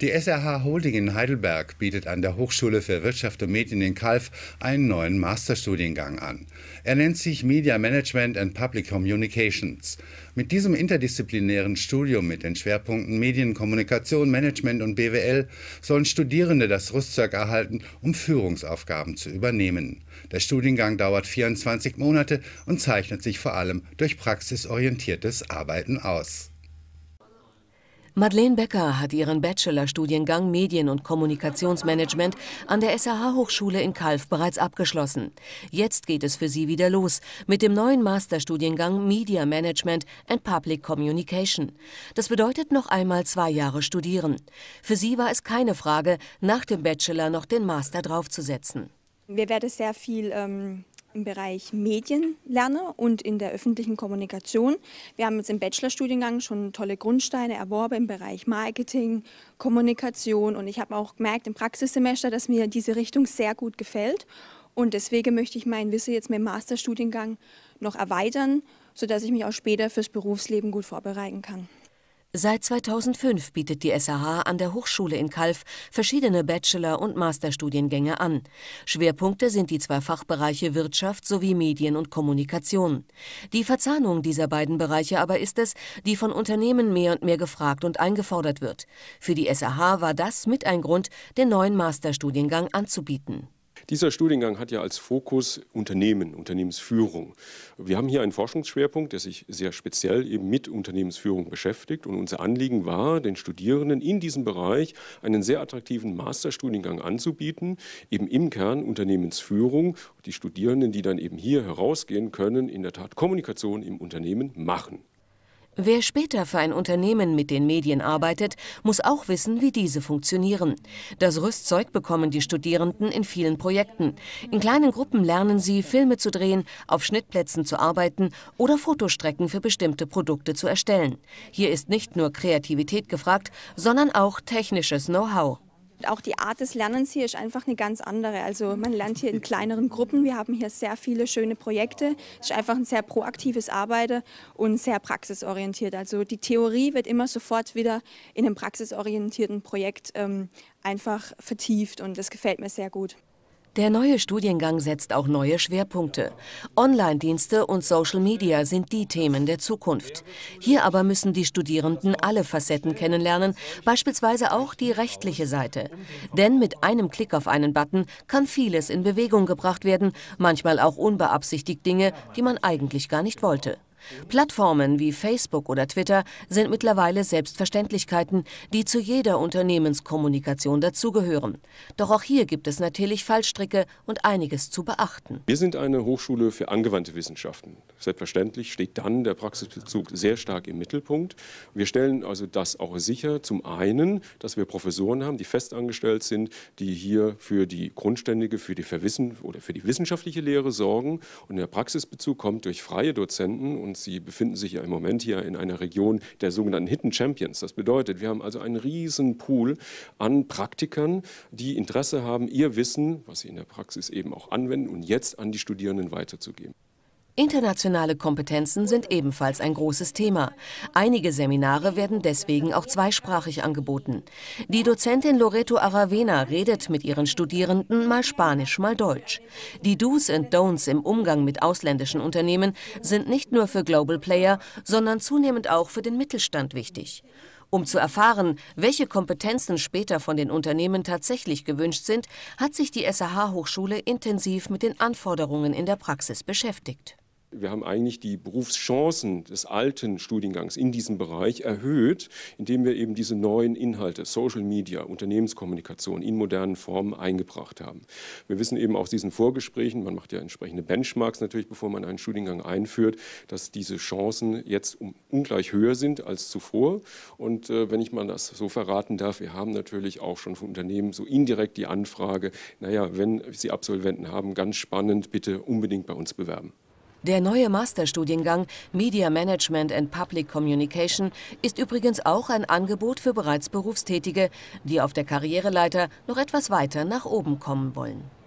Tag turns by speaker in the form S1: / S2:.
S1: Die SRH Holding in Heidelberg bietet an der Hochschule für Wirtschaft und Medien in Kalf einen neuen Masterstudiengang an. Er nennt sich Media Management and Public Communications. Mit diesem interdisziplinären Studium mit den Schwerpunkten Medienkommunikation, Management und BWL sollen Studierende das Rüstzeug erhalten, um Führungsaufgaben zu übernehmen. Der Studiengang dauert 24 Monate und zeichnet sich vor allem durch praxisorientiertes Arbeiten aus.
S2: Madeleine Becker hat ihren Bachelorstudiengang Medien- und Kommunikationsmanagement an der SAH-Hochschule in Kalf bereits abgeschlossen. Jetzt geht es für sie wieder los mit dem neuen Masterstudiengang Media Management and Public Communication. Das bedeutet noch einmal zwei Jahre studieren. Für sie war es keine Frage, nach dem Bachelor noch den Master draufzusetzen.
S3: Wir werden sehr viel ähm, im Bereich Medien lerne und in der öffentlichen Kommunikation. Wir haben jetzt im Bachelorstudiengang schon tolle Grundsteine erworben im Bereich Marketing, Kommunikation und ich habe auch gemerkt im Praxissemester, dass mir diese Richtung sehr gut gefällt und deswegen möchte ich mein Wissen jetzt mit dem Masterstudiengang noch erweitern, sodass ich mich auch später fürs Berufsleben gut vorbereiten kann.
S2: Seit 2005 bietet die SAH an der Hochschule in Kalf verschiedene Bachelor- und Masterstudiengänge an. Schwerpunkte sind die zwei Fachbereiche Wirtschaft sowie Medien und Kommunikation. Die Verzahnung dieser beiden Bereiche aber ist es, die von Unternehmen mehr und mehr gefragt und eingefordert wird. Für die SAH war das mit ein Grund, den neuen Masterstudiengang anzubieten.
S1: Dieser Studiengang hat ja als Fokus Unternehmen, Unternehmensführung. Wir haben hier einen Forschungsschwerpunkt, der sich sehr speziell eben mit Unternehmensführung beschäftigt. Und unser Anliegen war, den Studierenden in diesem Bereich einen sehr attraktiven Masterstudiengang anzubieten, eben im Kern Unternehmensführung. Die Studierenden, die dann eben hier herausgehen können, in der Tat Kommunikation im Unternehmen machen.
S2: Wer später für ein Unternehmen mit den Medien arbeitet, muss auch wissen, wie diese funktionieren. Das Rüstzeug bekommen die Studierenden in vielen Projekten. In kleinen Gruppen lernen sie, Filme zu drehen, auf Schnittplätzen zu arbeiten oder Fotostrecken für bestimmte Produkte zu erstellen. Hier ist nicht nur Kreativität gefragt, sondern auch technisches Know-how.
S3: Auch die Art des Lernens hier ist einfach eine ganz andere. Also man lernt hier in kleineren Gruppen. Wir haben hier sehr viele schöne Projekte. Es ist einfach ein sehr proaktives Arbeiten und sehr praxisorientiert. Also die Theorie wird immer sofort wieder in einem praxisorientierten Projekt ähm, einfach vertieft und das gefällt mir sehr gut.
S2: Der neue Studiengang setzt auch neue Schwerpunkte. Online-Dienste und Social Media sind die Themen der Zukunft. Hier aber müssen die Studierenden alle Facetten kennenlernen, beispielsweise auch die rechtliche Seite. Denn mit einem Klick auf einen Button kann vieles in Bewegung gebracht werden, manchmal auch unbeabsichtigt Dinge, die man eigentlich gar nicht wollte. Plattformen wie Facebook oder Twitter sind mittlerweile Selbstverständlichkeiten, die zu jeder Unternehmenskommunikation dazugehören. Doch auch hier gibt es natürlich Fallstricke und einiges zu beachten.
S1: Wir sind eine Hochschule für angewandte Wissenschaften. Selbstverständlich steht dann der Praxisbezug sehr stark im Mittelpunkt. Wir stellen also das auch sicher. Zum einen, dass wir Professoren haben, die festangestellt sind, die hier für die grundständige, für die Verwissen oder für die wissenschaftliche Lehre sorgen. Und der Praxisbezug kommt durch freie Dozenten und und Sie befinden sich ja im Moment hier in einer Region der sogenannten Hidden Champions. Das bedeutet, wir haben also einen riesen Pool an Praktikern, die Interesse haben, ihr Wissen, was sie in der Praxis eben auch anwenden und jetzt an die Studierenden weiterzugeben.
S2: Internationale Kompetenzen sind ebenfalls ein großes Thema. Einige Seminare werden deswegen auch zweisprachig angeboten. Die Dozentin Loreto Aravena redet mit ihren Studierenden mal Spanisch, mal Deutsch. Die Do's und Don'ts im Umgang mit ausländischen Unternehmen sind nicht nur für Global Player, sondern zunehmend auch für den Mittelstand wichtig. Um zu erfahren, welche Kompetenzen später von den Unternehmen tatsächlich gewünscht sind, hat sich die SAH-Hochschule intensiv mit den Anforderungen in der Praxis beschäftigt
S1: wir haben eigentlich die Berufschancen des alten Studiengangs in diesem Bereich erhöht, indem wir eben diese neuen Inhalte, Social Media, Unternehmenskommunikation in modernen Formen eingebracht haben. Wir wissen eben aus diesen Vorgesprächen, man macht ja entsprechende Benchmarks natürlich, bevor man einen Studiengang einführt, dass diese Chancen jetzt ungleich höher sind als zuvor. Und äh, wenn ich mal das so verraten darf, wir haben natürlich auch schon von Unternehmen so indirekt die Anfrage, naja, wenn Sie Absolventen haben, ganz spannend, bitte unbedingt bei uns bewerben.
S2: Der neue Masterstudiengang Media Management and Public Communication ist übrigens auch ein Angebot für bereits Berufstätige, die auf der Karriereleiter noch etwas weiter nach oben kommen wollen.